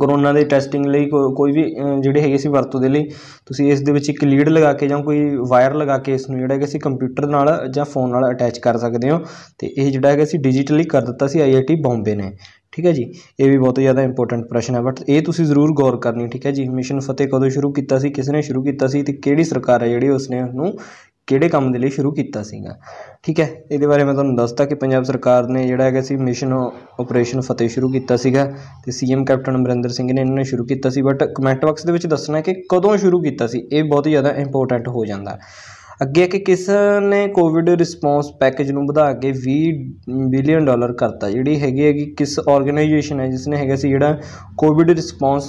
ਕਰੋਨਾ ਦੇ ਟੈਸਟਿੰਗ ਲਈ ਕੋ ਕੋਈ ਵੀ ਜਿਹੜੇ ਹੈਗੇ ਸੀ ਵਰਤੋਂ ਦੇ ਲਈ ਤੁਸੀਂ ਇਸ ਦੇ ਵਿੱਚ ਇੱਕ ਲੀਡ ਲਗਾ ਕੇ ਜਾਂ ਕੋਈ ਵਾਇਰ ਲਗਾ ਕੇ ਇਸ ਨੂੰ ਜਿਹੜਾ ਹੈਗਾ ਸੀ ਕੰਪਿਊਟਰ ਨਾਲ ਜਾਂ ਫੋਨ ਨਾਲ ਅਟੈਚ ਕਰ ਸਕਦੇ ਹੋ ਅਤੇ ਇਹ ਜਿਹੜਾ ਹੈਗਾ ਸੀ ਡਿਜੀਟਲੀ ਕਰ ਦਿੱਤਾ ਸੀ ਆਈ ਆਈ ਬੋਂਬੇ ਨੇ ਠੀਕ ਹੈ ਜੀ ਇਹ ਵੀ ਬਹੁਤ ਜ਼ਿਆਦਾ ਇੰਪੋਰਟੈਂਟ ਪ੍ਰਸ਼ਨ ਹੈ ਬਟ ਇਹ ਤੁਸੀਂ ਜ਼ਰੂਰ ਗੌਰ ਕਰਨੀ ਠੀਕ ਹੈ ਜੀ ਮਿਸ਼ਨ ਫਤਿਹ ਕਦੋਂ ਸ਼ੁਰੂ ਕੀਤਾ ਸੀ ਕਿਸ ਨੇ ਸ਼ੁਰੂ ਕੀਤਾ ਸੀ ਤੇ ਕਿਹੜੀ ਸਰਕਾਰ ਹੈ ਜਿਹੜੀ ਉਸਨੇ ਉਹਨੂੰ ਕਿਹੜੇ ਕੰਮ ਦੇ ਲਈ ਸ਼ੁਰੂ ਕੀਤਾ ਸੀਗਾ ਠੀਕ ਹੈ ਇਹਦੇ ਬਾਰੇ ਮੈਂ ਤੁਹਾਨੂੰ ਦੱਸਤਾ ਕਿ ਪੰਜਾਬ ਸਰਕਾਰ ਨੇ ਜਿਹੜਾ ਹੈਗਾ ਸੀ ਮਿਸ਼ਨ ਆਪਰੇਸ਼ਨ ਫਤਿਹ ਸ਼ੁਰੂ ਕੀਤਾ ਸੀਗਾ ਤੇ ਸੀਐਮ ਕੈਪਟਨ ਅਮਰਿੰਦਰ ਸਿੰਘ ਨੇ ਇਹਨਾਂ ਨੇ ਸ਼ੁਰੂ ਕੀਤਾ ਸੀ ਬਟ ਕਮੈਂਟ ਬਾਕਸ ਦੇ ਵਿੱਚ ਦੱਸਣਾ ਕਿ ਕਦੋਂ ਸ਼ੁਰੂ ਕੀਤਾ ਸੀ ਇਹ ਬਹੁਤ ਹੀ ਜ਼ਿਆਦਾ ਇੰਪੋਰਟੈਂਟ ਹੋ ਜਾਂਦਾ ਅੱਗੇ ਕਿ ਕਿਸ ਨੇ ਕੋਵਿਡ ਰਿਸਪੌਂਸ ਪੈਕੇਜ ਨੂੰ ਵਧਾ ਕੇ 20 ਬਿਲੀਅਨ ਡਾਲਰ ਕਰਤਾ ਜਿਹੜੀ ਹੈਗੀ ਹੈਗੀ ਕਿਸ ਆਰਗੇਨਾਈਜੇਸ਼ਨ ਹੈ ਜਿਸ ਨੇ ਹੈਗਾ ਸੀ ਜਿਹੜਾ ਕੋਵਿਡ ਰਿਸਪੌਂਸ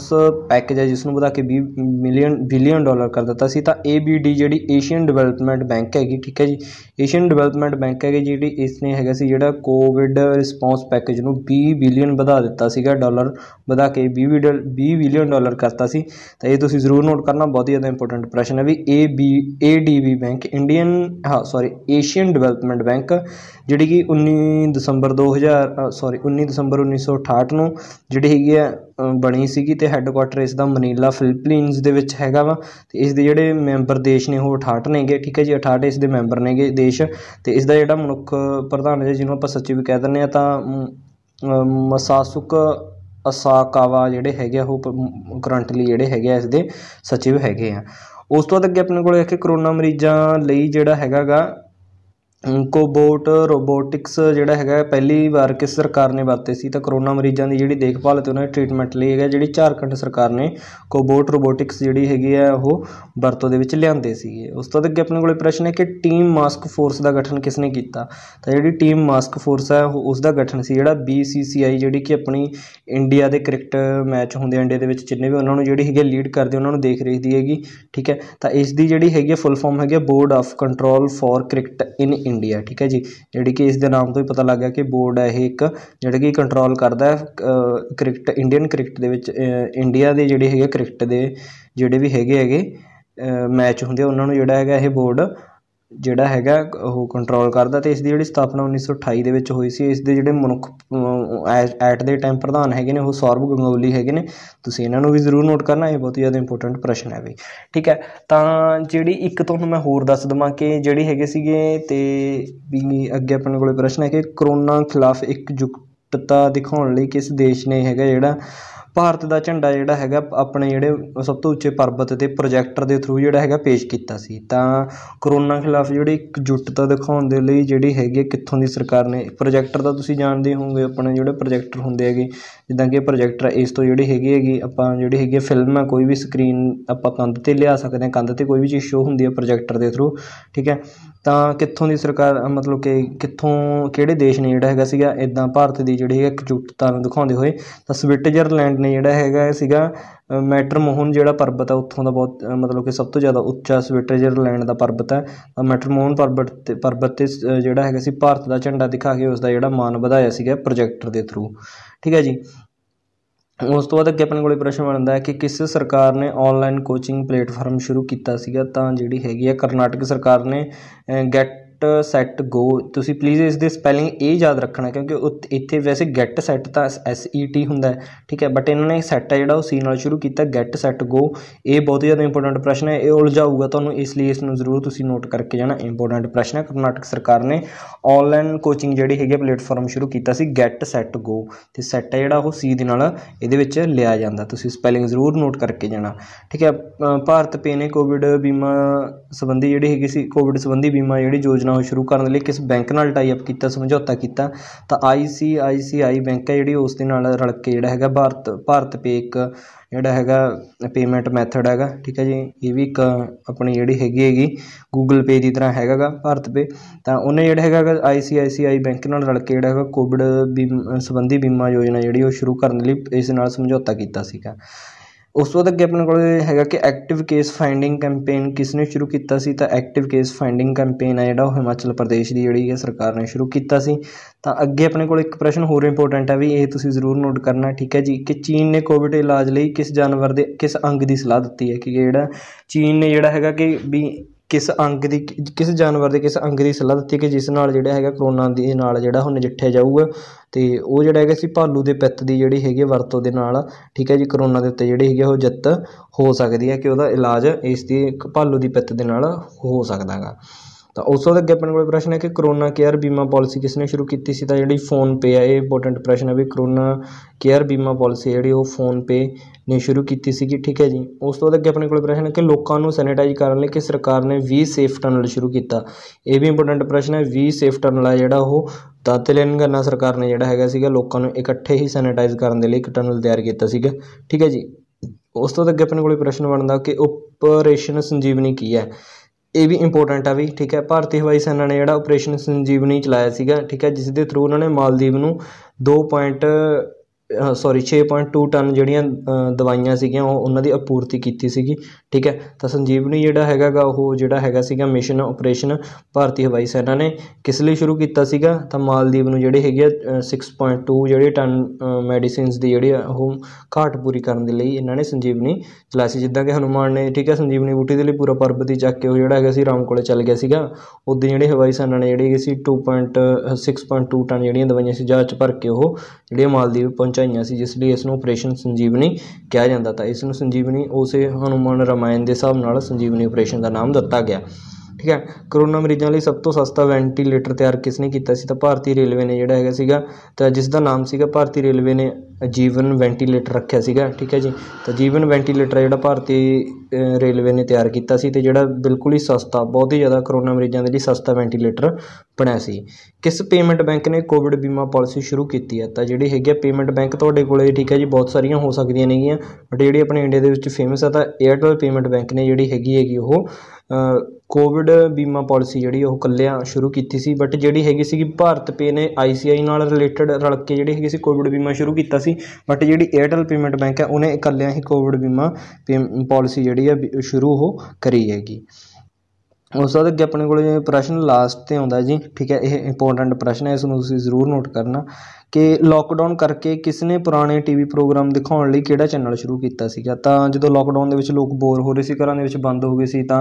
ਪੈਕੇਜ ਹੈ ਜਿਸ ਨੂੰ ਵਧਾ ਕੇ 20 ਮਿਲੀਅਨ ਬਿਲੀਅਨ ਡਾਲਰ ਕਰ ਦਿੱਤਾ ਸੀ ਤਾਂ ABD ਜਿਹੜੀ ਏਸ਼ੀਅਨ ਡਿਵੈਲਪਮੈਂਟ ਬੈਂਕ ਹੈਗੀ ਠੀਕ ਹੈ ਜੀ ਏਸ਼ੀਅਨ ਡਿਵੈਲਪਮੈਂਟ ਬੈਂਕ ਹੈਗੇ ਜਿਹੜੀ ਇਸ ਨੇ ਹੈਗਾ ਸੀ ਜਿਹੜਾ ਕੋਵਿਡ ਰਿਸਪੌਂਸ ਪੈਕੇਜ ਨੂੰ 20 ਬਿਲੀਅਨ ਵਧਾ ਦਿੱਤਾ ਸੀਗਾ ਡਾਲਰ ਵਧਾ ਕੇ 20 20 ਬਿਲੀਅਨ ਡਾਲਰ ਕਰਤਾ ਸੀ ਤਾਂ ਇਹ ਤੁਸੀਂ ਜ਼ਰੂਰ ਨੋਟ ਕਰਨਾ ਬਹੁਤ ਹੀ ਜ਼ਿਆਦਾ ਇੰਪੋਰਟੈਂਟ ਪ੍ਰਸ਼ਨ ਹੈ ਵੀ A B A D B bank Indian ਹਾਂ ਸੌਰੀ ਏਸ਼ੀਅਨ ਡਿਵੈਲਪਮੈਂਟ ਬੈਂਕ ਜਿਹੜੀ ਕਿ 19 ਦਸੰਬਰ 2000 ਸੌਰੀ 19 ਦਸੰਬਰ 1968 ਨੂੰ ਜਿਹੜੀ ਹੈਗੀ ਹੈ ਬਣੀ ਸੀਗੀ ਤੇ ਹੈੱਡਕੁਆਟਰ ਇਸ ਦਾ ਮਨੀਲਾ ਫਿਲਪੀਨਜ਼ ਦੇ ਵਿੱਚ ਹੈਗਾ ਵਾ ਤੇ ਇਸ ਦੇ ਜਿਹੜੇ ਮੈਂਬਰ ਦੇਸ਼ ਨੇ ਉਹ 68 ਨੇਗੇ ਠੀਕ ਹੈ ਜੀ 68 ਇਸ ਦੇ ਮੈਂਬਰ ਨੇਗੇ ਦੇਸ਼ ਤੇ ਇਸ ਦਾ ਜਿਹੜਾ ਮਨੁੱਖ ਪ੍ਰਧਾਨ ਜਿਹਨੂੰ ਆਪਾਂ ਸੱਚੀ ਵੀ ਕਹਿ ਦਿੰਦੇ ਆ ਤਾਂ ਮਸਾਸੁਕ ਅਸਾਕਾਵਾ ਜਿਹੜੇ ਹੈਗੇ ਉਹ ਕਰੰਟਲੀ ਜਿਹੜੇ ਹੈਗੇ ਆ ਇਸ ਦੇ ਸਚਿਵ ਹੈਗੇ ਆ ਉਸ ਤੋਂ ਬਾਅਦ ਅੱਗੇ ਆਪਣੇ ਕੋਲ ਇੱਕ ਕਰੋਨਾ ਮਰੀਜ਼ਾਂ ਲਈ ਜਿਹੜਾ ਹੈਗਾਗਾ ਕੋਬੋਟ ਰੋਬੋਟਿਕਸ ਜਿਹੜਾ ਹੈਗਾ ਪਹਿਲੀ ਵਾਰ ਕਿਸ ਸਰਕਾਰ ਨੇ ਵਰਤੇ ਸੀ ਤਾਂ ਕਰੋਨਾ ਮਰੀਜ਼ਾਂ ਦੀ ਜਿਹੜੀ ਦੇਖਭਾਲ ਤੇ ਉਹਨਾਂ ਦੇ ਟ੍ਰੀਟਮੈਂਟ ਲਈ ਹੈਗਾ ਜਿਹੜੀ ਝਾਰਖੰਡ ਸਰਕਾਰ ਨੇ ਕੋਬੋਟ ਰੋਬੋਟਿਕਸ ਜਿਹੜੀ ਹੈਗੀ ਹੈ ਉਹ ਵਰਤੋਂ ਦੇ ਵਿੱਚ ਲਿਆਂਦੇ ਸੀਗੇ ਉਸ ਤੋਂ ਅੱਗੇ ਆਪਣੇ ਕੋਲੇ ਪ੍ਰਸ਼ਨ ਹੈ ਕਿ ਟੀਮ ਮਾਸਕ ਫੋਰਸ ਦਾ ਗਠਨ ਕਿਸ ਨੇ ਕੀਤਾ ਤਾਂ ਜਿਹੜੀ ਟੀਮ ਮਾਸਕ ਫੋਰਸ ਹੈ ਉਸ ਦਾ ਗਠਨ ਸੀ ਜਿਹੜਾ BCCI ਜਿਹੜੀ ਕਿ ਆਪਣੀ ਇੰਡੀਆ ਦੇ ਕ੍ਰਿਕਟ ਮੈਚ ਹੁੰਦੇ ਇੰਡੀਆ ਦੇ ਵਿੱਚ ਜਿੰਨੇ ਵੀ ਉਹਨਾਂ ਨੂੰ ਜਿਹੜੀ ਹੈਗੀ ਲੀਡ ਕਰਦੇ ਉਹਨਾਂ ਨੂੰ ਦੇਖ ਰਹੀ ਦੀ ਹੈਗੀ ਠੀਕ ਹੈ ਤਾਂ ਇਸ ਦੀ ਜਿਹੜੀ ਹੈਗੀ ਫੁੱਲ ਫਾਰਮ ਹੈਗੀ board of control for cricket in India ਠੀਕ ਹੈ ਜੀ ਜਿਹੜੀ ਕਿ ਇਸ ਦੇ ਨਾਮ ਤੋਂ ਹੀ ਪਤਾ ਲੱਗ ਗਿਆ ਕਿ ਬੋਰਡ ਹੈ ਇਹ ਇੱਕ ਜਿਹੜਾ ਕਿ ਕੰਟਰੋਲ ਕਰਦਾ ਕ੍ਰਿਕਟ ਇੰਡੀਅਨ ਕ੍ਰਿਕਟ ਦੇ ਵਿੱਚ ਇੰਡੀਆ ਦੇ ਜਿਹੜੇ ਹੈਗੇ ਕ੍ਰਿਕਟ ਦੇ ਜਿਹੜੇ ਵੀ ਹੈਗੇ ਹੈਗੇ ਮੈਚ ਹੁੰਦੇ ਉਹਨਾਂ ਨੂੰ ਜਿਹੜਾ ਹੈਗਾ ਇਹ ਬੋਰਡ ਜਿਹੜਾ ਹੈਗਾ ਉਹ ਕੰਟਰੋਲ ਕਰਦਾ ਅਤੇ ਇਸ ਦੀ ਜਿਹੜੀ ਸਥਾਪਨਾ ਉੱਨੀ ਸੌ ਅਠਾਈ ਦੇ ਵਿੱਚ ਹੋਈ ਸੀ ਇਸ ਦੇ ਜਿਹੜੇ ਮਨੁੱਖ ਐਟ ਦੇ ਟਾਈਮ ਪ੍ਰਧਾਨ ਹੈਗੇ ਨੇ ਉਹ ਸੌਰਵ ਗੰਗੋਲੀ ਹੈਗੇ ਨੇ ਤੁਸੀਂ ਇਹਨਾਂ ਨੂੰ ਵੀ ਜ਼ਰੂਰ ਨੋਟ ਕਰਨਾ ਇਹ ਬਹੁਤ ਜ਼ਿਆਦਾ ਇੰਪੋਰਟੈਂਟ ਪ੍ਰਸ਼ਨ ਹੈ ਬਈ ਠੀਕ ਹੈ ਤਾਂ ਜਿਹੜੀ ਇੱਕ ਤੁਹਾਨੂੰ ਮੈਂ ਹੋਰ ਦੱਸ ਦਵਾਂ ਕਿ ਜਿਹੜੀ ਹੈਗੇ ਸੀਗੇ ਤੇ ਵੀ ਅੱਗੇ ਆਪਣੇ ਕੋਲੇ ਪ੍ਰਸ਼ਨ ਹੈ ਕਿ ਕਰੋਨਾ ਖਿਲਾਫ ਇੱਕ ਜੁਕਤਤਾ ਦਿਖਾਉਣ ਲਈ ਕਿਸ ਦੇਸ਼ ਨੇ ਹੈਗਾ ਜਿਹੜਾ ਭਾਰਤ ਦਾ ਝੰਡਾ ਜਿਹੜਾ ਹੈਗਾ ਆਪਣੇ ਜਿਹੜੇ ਸਭ ਤੋਂ ਉੱਚੇ ਪਰਬਤ 'ਤੇ ਪ੍ਰੋਜੈਕਟਰ ਦੇ ਥਰੂ ਜਿਹੜਾ ਹੈਗਾ ਪੇਸ਼ ਕੀਤਾ ਸੀ ਤਾਂ ਕਰੋਨਾ ਖਿਲਾਫ ਜਿਹੜੀ ਇੱਕ ਜੁਟਤਾ ਦਿਖਾਉਣ ਦੇ ਲਈ ਜਿਹੜੀ ਹੈਗੀ ਕਿੱਥੋਂ ਦੀ ਸਰਕਾਰ ਨੇ ਪ੍ਰੋਜੈਕਟਰ ਤਾਂ ਤੁਸੀਂ ਜਾਣਦੇ ਹੋਵੋਗੇ ਆਪਣੇ ਜਿਹੜੇ ਪ੍ਰੋਜੈਕਟਰ ਹੁੰਦੇ ਹੈਗੇ ਜਿੱਦਾਂ ਕਿ ਪ੍ਰੋਜੈਕਟਰ ਇਸ ਤੋਂ ਜਿਹੜੀ ਹੈਗੀ ਹੈਗੀ ਆਪਾਂ ਜਿਹੜੀ ਹੈਗੀ ਫਿਲਮ ਆ ਕੋਈ ਵੀ ਸਕਰੀਨ ਆਪਾਂ ਕੰਧ 'ਤੇ ਲਿਆ ਸਕਦੇ ਹਾਂ ਕੰਧ 'ਤੇ ਕੋਈ ਵੀ ਚੀਜ਼ ਸ਼ੋ ਹੁੰਦੀ ਹੈ ਪ੍ਰੋਜੈਕਟਰ ਦੇ ਥਰੂ ਠੀਕ ਹੈ ਤਾਂ ਕਿੱਥੋਂ ਦੀ ਸਰਕਾਰ ਮਤਲਬ ਕਿ ਕਿੱਥੋਂ ਕਿਹੜੇ ਦੇਸ਼ ਨੇ ਜਿਹੜਾ ਹੈਗਾ ਸੀਗਾ ਇਦਾਂ ਭਾਰਤ ਦੀ ਜਿਹੜੀ ਹੈ ਇੱਕ ਜੁਟਤਾ ਨੂੰ ਦਿਖਾਉਂਦੇ ਹੋਏ ਤਾਂ ਸਵਿਟਜ਼ਰਲੈਂਡ ਨੇ ਜਿਹੜਾ ਹੈਗਾ ਸੀਗਾ ਮੈਟਰ ਮੋਹਨ ਜਿਹੜਾ ਪਰਬਤ ਹੈ ਉੱਥੋਂ ਦਾ ਬਹੁਤ ਮਤਲਬ ਕਿ ਸਭ ਤੋਂ ਜ਼ਿਆਦਾ ਉੱਚਾ ਸਵਿਟਜ਼ਰਲੈਂਡ ਦਾ ਪਰਬਤ ਹੈ ਮੈਟਰ ਮੋਹਨ ਪਰਬਤ 'ਤੇ ਪਰਬਤ 'ਤੇ ਜਿਹੜਾ ਹੈਗਾ ਸੀ ਭਾਰਤ ਦਾ ਝੰਡਾ ਦਿਖਾ ਕੇ ਉਸ ਦਾ ਜਿਹੜਾ ਮਾਨ ਵਧਾਇਆ ਸੀਗਾ ਪ੍ਰੋਜੈਕਟਰ ਦੇ ਥਰੂ ਠੀਕ ਹੈ ਜੀ ਉਸ ਤੋਂ ਬਾਅਦ ਅੱਗੇ ਆਪਣੇ ਕੋਲੇ ਪ੍ਰਸ਼ਨ ਬਣਦਾ ਹੈ ਕਿ ਕਿਸ ਸਰਕਾਰ ਨੇ ਆਨਲਾਈਨ ਕੋਚਿੰਗ ਪਲੇਟਫਾਰਮ ਸ਼ੁਰੂ ਕੀਤਾ ਸੀਗਾ ਤਾਂ ਜਿਹੜੀ ਹੈਗੀ ਹੈ ਕਰਨਾਟਕ ਸਰਕਾਰ ਨੇ ਗੈਟ ਸੈਟ ਗੋ ਤੁਸੀਂ ਪਲੀਜ਼ ਇਸ ਦੇ ਸਪੈਲਿੰਗ ਇਹ ਯਾਦ ਰੱਖਣਾ ਕਿਉਂਕਿ ਇੱਥੇ ਵੈਸੇ ਗੈਟ ਸੈਟ ਤਾਂ ਐਸ ਈ ਟੀ ਹੁੰਦਾ ਠੀਕ ਹੈ ਬਟ ਇਹਨਾਂ ਨੇ ਸੈਟ ਹੈ ਜਿਹੜਾ ਉਹ ਸੀ ਨਾਲ ਸ਼ੁਰੂ ਕੀਤਾ ਗੈਟ ਸੈਟ ਗੋ ਇਹ ਬਹੁਤ ਜ਼ਿਆਦਾ ਇੰਪੋਰਟੈਂਟ ਪ੍ਰਸ਼ਨ ਹੈ ਇਹ ਉਲਝਾਊਗਾ ਤੁਹਾਨੂੰ ਇਸ ਲਈ ਇਸ ਨੂੰ ਜ਼ਰੂਰ ਤੁਸੀਂ ਨੋਟ ਕਰਕੇ ਜਾਣਾ ਇੰਪੋਰਟੈਂਟ ਪ੍ਰਸ਼ਨ ਹੈ ਕਰਨਾਟਕ ਸਰਕਾਰ ਨੇ ਆਨਲਾਈਨ ਕੋਚਿੰਗ ਜਿਹੜੀ ਹੈਗੀ ਪਲੇਟਫਾਰਮ ਸ਼ੁਰੂ ਕੀਤਾ ਸੀ ਗੈਟ ਸੈਟ ਗੋ ਤੇ ਸੈਟ ਹੈ ਜਿਹੜਾ ਉਹ ਸੀ ਦੇ ਨਾਲ ਇਹਦੇ ਵਿੱਚ ਲਿਆ ਜਾਂਦਾ ਤੁਸੀਂ ਸਪੈਲਿੰਗ ਜ਼ਰੂਰ ਨੋਟ ਕਰਕੇ ਜਾਣਾ ਠੀਕ ਹੈ ਭਾਰਤ ਪੇ ਨੇ ਕੋਵਿਡ ਬੀਮਾ ਸੰਬੰਧੀ ਜਿਹੜੀ ਹੈਗੀ ਸੀ ਕੋਵਿਡ ਸੰਬੰਧੀ ਬੀਮਾ ਜਿਹੜੀ ਯੋਜਨਾ ਸ਼ੁਰੂ ਕਰਨ ਲਈ ਕਿਸ ਬੈਂਕ ਨਾਲ ਟਾਈ ਅਪ ਕੀਤਾ ਸਮਝੌਤਾ ਕੀਤਾ ਤਾਂ ICICI ਬੈਂਕ ਹੈ ਜਿਹੜੀ ਉਸ ਦੇ ਨਾਲ ਰਲ ਕੇ ਜਿਹੜਾ ਹੈਗਾ ਭਾਰਤ ਭਾਰਤ ਪੇ ਇੱਕ ਜਿਹੜਾ ਹੈਗਾ ਪੇਮੈਂਟ ਮੈਥਡ ਹੈਗਾ ਠੀਕ ਹੈ ਜੀ ਇਹ ਵੀ ਇੱਕ ਆਪਣੀ ਜਿਹੜੀ ਹੈਗੀ ਹੈਗੀ ਗੂਗਲ ਪੇ ਦੀ ਤਰ੍ਹਾਂ ਹੈਗਾਗਾ ਭਾਰਤ ਪੇ ਤਾਂ ਉਹਨੇ ਜਿਹੜਾ ਹੈਗਾ ICICI ਬੈਂਕ ਨਾਲ ਰਲ ਕੇ ਜਿਹੜਾ ਹੈਗਾ ਕੋਵਿਡ ਸੰਬੰਧੀ ਬੀਮਾ ਯੋਜਨਾ ਜਿਹੜੀ ਉਹ ਸ਼ੁਰੂ ਕਰਨ ਲਈ ਇਸ ਨਾਲ ਸਮਝੌਤਾ ਕੀਤਾ ਸੀਗਾ ਉਸ ਤੋਂ ਬਾਅਦ ਅੱਗੇ ਆਪਣੇ ਕੋਲ ਹੈਗਾ ਕਿ ਐਕਟਿਵ ਕੇਸ ਫਾਈਂਡਿੰਗ ਕੈਂਪੇਨ ਕਿਸਨੇ ਸ਼ੁਰੂ ਕੀਤਾ ਸੀ ਤਾਂ ਐਕਟਿਵ ਕੇਸ ਫਾਈਂਡਿੰਗ ਕੈਂਪੇਨ ਹੈ ਜਿਹੜਾ ਉਹ ਹਿਮਾਚਲ ਪ੍ਰਦੇਸ਼ ਦੀ ਜਿਹੜੀ ਹੈ ਸਰਕਾਰ ਨੇ ਸ਼ੁਰੂ ਕੀਤਾ ਸੀ ਤਾਂ ਅੱਗੇ ਆਪਣੇ ਕੋਲ ਇੱਕ ਪ੍ਰਸ਼ਨ ਹੋਰ ਇੰਪੋਰਟੈਂਟ ਹੈ ਵੀ ਇਹ ਤੁਸੀਂ ਜ਼ਰੂਰ ਨੋਟ ਕਰਨਾ ਠੀਕ ਹੈ ਜੀ ਕਿ ਚੀਨ ਨੇ ਕੋਵਿਡ ਇਲਾਜ ਲਈ ਕਿਸ ਜਾਨਵਰ ਦੇ ਕਿਸ ਅੰਗ ਦੀ ਸਲਾਹ ਦਿੱਤੀ ਹੈ ਕਿ ਜਿਹੜਾ ਚੀਨ ਨੇ ਜਿਹੜਾ ਹੈਗਾ ਕਿ ਵੀ ਕਿਸ ਅੰਗ ਦੀ ਕਿਸ ਜਾਨਵਰ ਦੇ ਕਿਸ ਅੰਗ ਦੀ ਸਲਾਹ ਦਿੱਤੀ ਕਿ ਜਿਸ ਨਾਲ ਜਿਹੜਾ ਹੈਗਾ ਕਰੋਨਾ ਦੇ ਨਾਲ ਜਿਹੜਾ ਉਹ ਨਜਿੱਠਿਆ ਜਾਊਗਾ ਤੇ ਉਹ ਜਿਹੜਾ ਹੈਗਾ ਸੀ ਭਾਲੂ ਦੇ ਪਿੱਤ ਦੀ ਜਿਹੜੀ ਹੈਗੀ ਵਰਤੋਂ ਦੇ ਨਾਲ ਠੀਕ ਹੈ ਜੀ ਕਰੋਨਾ ਦੇ ਉੱਤੇ ਜਿਹੜੀ ਹੈਗੀ ਉਹ ਜਿੱਤ ਹੋ ਸਕਦੀ ਹੈ ਕਿ ਉਹਦਾ ਇਲਾਜ ਇਸ ਦੀ ਭਾਲੂ ਦੀ ਪਿੱਤ ਦੇ ਨਾਲ ਹੋ ਸਕਦਾ ਤਾਂ ਉਸ ਤੋਂ ਅੱਗੇ ਆਪਣੇ ਕੋਲ ਪ੍ਰਸ਼ਨ ਹੈ ਕਿ ਕਰੋਨਾ ਕੇਅਰ ਬੀਮਾ ਪਾਲਿਸੀ ਕਿਸ ਨੇ ਸ਼ੁਰੂ ਕੀਤੀ ਸੀ ਤਾਂ ਜਿਹੜੀ ਫੋਨ ਪੇ ਹੈ ਇਹ ਇੰਪੋਰਟੈਂਟ ਪ੍ਰਸ਼ਨ ਹੈ ਵੀ ਕਰੋਨਾ ਕੇਅਰ ਬੀਮਾ ਪਾਲਿਸੀ ਜਿਹੜੀ ਉਹ ਫੋਨ ਪੇ ਨੇ ਸ਼ੁਰੂ ਕੀਤੀ ਸੀਗੀ ਠੀਕ ਹੈ ਜੀ ਉਸ ਤੋਂ ਅੱਗੇ ਆਪਣੇ ਕੋਲ ਪ੍ਰਸ਼ਨ ਹੈ ਕਿ ਲੋਕਾਂ ਨੂੰ ਸੈਨੇਟਾਈਜ਼ ਕਰਨ ਲਈ ਕਿ ਸਰਕਾਰ ਨੇ 20 ਸੇਫ ਟਨਲ ਸ਼ੁਰੂ ਕੀਤਾ ਇਹ ਵੀ ਇੰਪੋਰਟੈਂਟ ਪ੍ਰਸ਼ਨ ਹੈ 20 ਸੇਫ ਟਨਲ ਹੈ ਜਿਹੜਾ ਉਹ ਤਾਂ ਤੇਲੰਗਾਨਾ ਸਰਕਾਰ ਨੇ ਜਿਹੜਾ ਹੈਗਾ ਸੀਗਾ ਲੋਕਾਂ ਨੂੰ ਇਕੱਠੇ ਹੀ ਸੈਨੇਟਾਈਜ਼ ਕਰਨ ਦੇ ਲਈ ਇੱਕ ਟਨਲ ਤਿਆਰ ਕੀਤਾ ਸੀਗਾ ਠੀਕ ਹੈ ਜੀ ਉਸ ਤੋਂ ਅੱਗੇ ਆਪਣੇ ਕੋਲ ਪ੍ਰਸ਼ਨ ਬਣਦਾ ਕਿ ਆਪਰੇਸ਼ਨ ਸੰਜੀਵਨੀ ਕੀ ਹੈ ਇਹ ਵੀ ਇੰਪੋਰਟੈਂਟ ਆ ਵੀ ਠੀਕ ਹੈ ਭਾਰਤੀ ਹਵਾਈ ਸੈਨਾ ਨੇ ਜਿਹੜਾ ਆਪਰੇਸ਼ਨ ਸੰਜੀਵਨੀ ਚਲਾਇਆ ਸੀਗਾ ਠੀਕ ਹੈ ਜਿਸ ਦੇ ਥਰੂ ਉਹਨਾਂ ਨੇ ਮਾਲਦੀਵ ਨੂੰ 2. ਪੁਆਇੰਟ ਸੋਰੀ ਟਨ ਜਿਹੜੀਆਂ ਦਵਾਈਆਂ ਸੀਗੀਆਂ ਉਹ ਉਹਨਾਂ ਦੀ ਆਪੂਰਤੀ ਕੀਤੀ ਸੀਗੀ ਠੀਕ ਹੈ ਤਾਂ ਸੰਜੀਵਨੀ ਜਿਹੜਾ ਹੈਗਾ ਗਾ ਉਹ ਜਿਹੜਾ ਹੈਗਾ ਸੀਗਾ ਮਿਸ਼ਨ ਆਪਰੇਸ਼ਨ ਭਾਰਤੀ ਹਵਾਈ ਸੈਨਾ ਨੇ ਕਿਸ ਲਈ ਸ਼ੁਰੂ ਕੀਤਾ ਸੀਗਾ ਤਾਂ ਮਾਲਦੀਵ ਨੂੰ ਜਿਹੜੇ ਹੈਗੇ 6.2 ਜਿਹੜੇ ਟਨ ਮੈਡੀਸਿਨਸ ਦੀ ਜਿਹੜੀ ਉਹ ਘਾਟ ਪੂਰੀ ਕਰਨ ਦੇ ਲਈ ਇਹਨਾਂ ਨੇ ਸੰਜੀਵਨੀ ਚਲਾਈ ਸੀ ਜਿੱਦਾਂ ਕਿ ਹਨੂਮਾਨ ਨੇ ਠੀਕ ਹੈ ਸੰਜੀਵਨੀ ਬੂਟੀ ਦੇ ਲਈ ਪੂਰਾ ਪਰਬਤ ਹੀ ਚੱਕ ਕੇ ਉਹ ਜਿਹੜਾ ਹੈਗਾ ਸੀ ਰਾਮ ਕੋਲੇ ਚੱਲ ਗਿਆ ਸੀਗਾ ਉਦੋਂ ਜਿਹੜੇ ਹਵਾਈ ਸੈਨਾ ਨੇ ਜਿਹੜੇ ਸੀ 2.6.2 ਟਨ ਜਿਹੜੀਆਂ ਦਵਾਈਆਂ ਸੀ ਜਹਾਜ਼ 'ਚ ਭਰ ਕੇ ਉਹ ਜਿਹੜੀਆਂ ਮਾਲਦੀਵ ਪਹੁੰਚਾਈਆਂ ਸੀ ਜਿਸ ਲਈ ਇਸ ਨੂੰ ਆਪਰੇਸ਼ਨ ਸੰਜੀਵਨੀ ਕਿਹਾ ਜਾਂਦਾ ਤਾਂ ਇਸ ਨੂੰ ਸੰਜੀਵਨੀ ਉਸੇ ਹਨੂਮਾਨ ਰਮਨ ਰਾਮਾਇਣ ਦੇ ਹਿਸਾਬ ਨਾਲ ਸੰਜੀਵਨੀ ਆਪਰੇਸ਼ਨ ਦਾ ਨਾਮ ਦਿੱਤਾ ਗਿਆ ਠੀਕ ਹੈ ਕਰੋਨਾ ਮਰੀਜ਼ਾਂ ਲਈ ਸਭ ਤੋਂ ਸਸਤਾ ਵੈਂਟੀਲੇਟਰ ਤਿਆਰ ਕਿਸ ਨੇ ਕੀਤਾ ਸੀ ਤਾਂ ਭਾਰਤੀ ਰੇਲਵੇ ਨੇ ਜਿਹੜਾ ਹੈਗਾ ਸੀਗਾ ਤਾਂ ਜਿਸ ਦਾ ਨਾਮ ਸੀਗਾ ਭਾਰਤੀ ਰੇਲਵੇ ਨੇ ਜੀਵਨ ਵੈਂਟੀਲੇਟਰ ਰੱਖਿਆ ਸੀਗਾ ਠੀਕ ਹੈ ਜੀ ਤਾਂ ਜੀਵਨ ਵੈਂਟੀਲੇਟਰ ਜਿਹੜਾ ਭਾਰਤੀ ਰੇਲਵੇ ਨੇ ਤਿਆਰ ਕੀਤਾ ਸੀ ਤੇ ਜਿਹੜਾ ਬਿਲਕੁਲ ਹੀ ਸਸਤਾ ਬਹੁਤ ਹੀ ਜ਼ਿਆਦਾ ਕਰੋਨਾ ਮਰੀਜ਼ਾਂ ਦੇ ਲਈ ਸਸਤਾ ਵੈਂਟੀਲੇਟਰ ਬਣਿਆ ਸੀ ਕਿਸ ਪੇਮੈਂਟ ਬੈਂਕ ਨੇ ਕੋਵਿਡ ਬੀਮਾ ਪਾਲਿਸੀ ਸ਼ੁਰੂ ਕੀਤੀ ਹੈ ਤਾਂ ਜਿਹੜੀ ਹੈਗੀ ਪੇਮੈਂਟ ਬੈਂਕ ਤੁਹਾਡੇ ਕੋਲੇ ਠੀਕ ਹੈ ਜੀ ਬਹੁਤ ਸਾਰੀਆਂ ਹੋ ਸਕਦੀਆਂ ਨੇਗੀਆਂ ਬਟ ਜਿਹੜੀ ਆਪਣੇ ਇੰਡੀਆ ਦੇ ਵਿੱਚ ਫੇਮਸ ਆ ਤਾਂ ਏਅਰਟੈਲ ਪੇਮੈਂਟ ਬੈਂਕ ਨੇ ਜਿਹੜੀ ਹੈਗੀ ਹੈਗੀ ਉਹ ਕੋਵਿਡ ਬੀਮਾ ਪਾਲਿਸੀ ਜਿਹੜੀ ਉਹ ਕੱਲਿਆਂ ਸ਼ੁਰੂ ਕੀਤੀ ਸੀ ਬਟ ਜਿਹੜੀ ਹੈਗੀ ਸੀਗੀ ਭਾਰਤ ਪੇ ਨੇ ਆਈਸੀਆਈ ਨਾਲ ਰਿਲੇਟਡ ਰਲ ਕੇ ਜਿਹੜੀ ਹੈਗੀ ਸੀ ਕੋਵਿਡ ਬੀਮਾ ਸ਼ੁਰੂ ਕੀਤਾ ਸੀ ਬਟ ਜਿਹੜੀ ਏਅਰਟੈਲ ਪੇਮੈਂਟ ਬੈਂਕ ਹੈ ਉਹਨੇ ਇਕੱਲਿਆਂ ਹੀ ਕੋਵਿਡ ਬੀਮਾ ਪਾਲਿਸੀ ਜਿਹੜੀ ਹੈ ਸ਼ੁਰੂ ਹੋ ਕਰੀ ਹੈਗੀ ਉਸ ਤੋਂ ਅੱਗੇ ਆਪਣੇ ਕੋਲ ਪ੍ਰਸ਼ਨ ਲਾਸਟ ਤੇ ਆਉਂਦਾ ਜੀ ਠੀਕ ਹੈ ਇਹ ਇੰਪੋਰਟੈਂਟ ਪ੍ਰਸ਼ਨ ਹੈ ਇਸ ਨੂੰ ਤੁਸੀਂ ਜ਼ਰੂਰ ਨੋਟ ਕਰਨਾ ਕਿ ਲੋਕਡਾਊਨ ਕਰਕੇ ਕਿਸ ਨੇ ਪੁਰਾਣੇ ਟੀਵੀ ਪ੍ਰੋਗਰਾਮ ਦਿਖਾਉਣ ਲਈ ਕਿਹੜਾ ਚੈਨਲ ਸ਼ੁਰੂ ਕੀਤਾ ਸੀਗਾ ਤਾਂ ਜਦੋਂ ਲੋਕਡਾਊਨ ਦੇ ਵਿੱਚ ਲੋਕ ਬੋਰ ਹੋ ਰਹੇ ਸੀ ਘਰਾਂ ਦੇ ਵਿੱਚ ਬੰਦ ਹੋ ਗਏ ਸੀ ਤਾਂ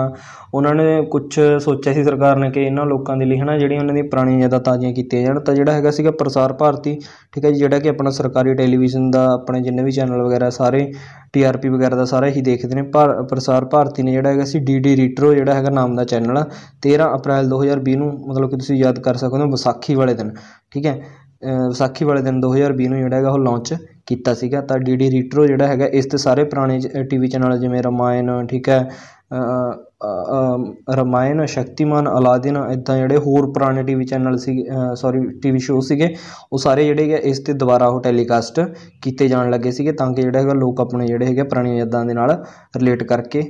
ਉਹਨਾਂ ਨੇ ਕੁਝ ਸੋਚਿਆ ਸੀ ਸਰਕਾਰ ਨੇ ਕਿ ਇਹਨਾਂ ਲੋਕਾਂ ਦੇ ਲਈ ਹਨਾ ਜਿਹੜੀ ਉਹਨਾਂ ਦੀ ਪੁਰਾਣੀਆਂ ਯਾਦਾਂ ਤਾਜ਼ੀਆਂ ਕੀਤੀਆਂ ਜਾਣ ਤਾਂ ਜਿਹੜਾ ਹੈਗਾ ਸੀਗਾ ਪ੍ਰਸਾਰ ਭਾਰਤੀ ਠੀਕ ਹੈ ਜੀ ਜਿਹੜਾ ਕਿ ਆਪਣਾ ਸਰਕਾਰੀ ਟੈਲੀਵਿਜ਼ਨ ਦਾ ਆਪਣੇ ਜਿੰਨੇ ਵੀ ਚੈਨਲ ਵਗੈਰਾ ਸਾਰੇ ਟੀਆਰਪੀ ਵਗੈਰਾ ਦਾ ਸਾਰਾ ਹੀ ਦੇਖਦੇ ਨੇ ਪਰ ਪ੍ਰਸਾਰ ਭਾਰਤੀ ਨੇ ਜਿਹੜਾ ਹੈਗਾ ਸੀ ਡੀਡੀ ਰੀਟਰੋ ਜਿਹੜਾ ਹੈਗਾ ਨਾਮ ਦਾ ਚੈਨਲ 13 ਅਪ੍ਰੈਲ 2020 ਨੂੰ ਮਤਲਬ ਕਿ ਤੁਸੀਂ ਯਾਦ ਕਰ ਸਕਦੇ ਹੋ ਵਿਸਾਖੀ ਵਾਲੇ ਦਿਨ ਠੀਕ ਹੈ ਵਿਸਾਖੀ ਵਾਲੇ ਦਿਨ 2020 ਨੂੰ ਜਿਹੜਾ ਹੈਗਾ ਉਹ ਲਾਂਚ ਕੀਤਾ ਸੀਗਾ ਤਾਂ ਡੀ ਡੀ ਰੀਟਰੋ ਜਿਹੜਾ ਹੈਗਾ ਇਸ 'ਤੇ ਸਾਰੇ ਪੁਰਾਣੇ ਟੀ ਵੀ ਚੈਨਲ ਜਿਵੇਂ ਰਮਾਇਣ ਠੀਕ ਹੈ ਰਮਾਇਣ ਸ਼ਕਤੀਮਾਨ ਅਲਾਦੀਨ ਇਦਾਂ ਜਿਹੜੇ ਹੋਰ ਪੁਰਾਣੇ ਟੀ ਵੀ ਚੈਨਲ ਸੀ ਸੌਰੀ ਟੀ ਵੀ ਸ਼ੋਅ ਸੀਗੇ ਉਹ ਸਾਰੇ ਜਿਹੜੇ ਹੈਗੇ ਇਸ 'ਤੇ ਦੁਬਾਰਾ ਉਹ ਟੈਲੀਕਾਸਟ ਕੀਤੇ ਜਾਣ ਲੱਗੇ ਸੀਗੇ ਤਾਂ ਕਿ ਜਿਹੜਾ ਹੈਗਾ ਲੋਕ ਆਪਣੇ ਜਿਹੜੇ ਹੈਗੇ ਪੁਰਾਣੀਆਂ ਯਾਦਾਂ ਦੇ ਨਾਲ ਰਿਲੇਟ ਕਰਕੇ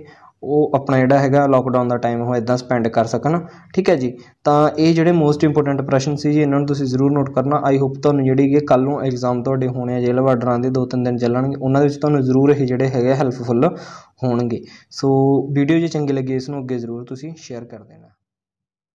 ਉਹ ਆਪਣਾ ਜਿਹੜਾ ਹੈਗਾ ਲੋਕਡਾਊਨ ਦਾ ਟਾਈਮ ਹੋ ਇਦਾਂ ਸਪੈਂਡ ਕਰ ਸਕਣ ਠੀਕ ਹੈ ਜੀ ਤਾਂ ਇਹ ਜਿਹੜੇ ਮੋਸਟ ਇੰਪੋਰਟੈਂਟ ਪ੍ਰਸ਼ਨ ਸੀ ਜੀ ਇਹਨਾਂ ਨੂੰ ਤੁਸੀਂ ਜ਼ਰੂਰ ਨੋਟ ਕਰਨਾ ਆਈ ਹੋਪ ਤੁਹਾਨੂੰ ਜਿਹੜੀ ਕਿ ਕੱਲ ਨੂੰ ਐਗਜ਼ਾਮ ਤੁਹਾਡੇ ਹੋਣੇ ਆ ਜੇਲ੍ਹ ਵਾਰਡਰਾਂ ਦੇ ਦੋ ਤਿੰਨ ਦਿਨ ਚੱਲਣਗੇ ਉਹਨਾਂ ਦੇ ਵਿੱਚ ਤੁਹਾਨੂੰ ਜ਼ਰੂਰ ਇਹ ਜਿਹੜੇ ਹੈਗੇ ਹੈਲਪਫੁਲ ਹੋਣਗੇ ਸੋ ਵੀਡੀਓ ਜੇ ਚੰਗੀ ਲੱਗੀ ਇਸ ਨੂੰ ਅੱਗੇ ਜ਼ਰੂਰ ਤੁਸੀਂ ਸ਼ੇਅਰ ਕਰ ਦੇਣਾ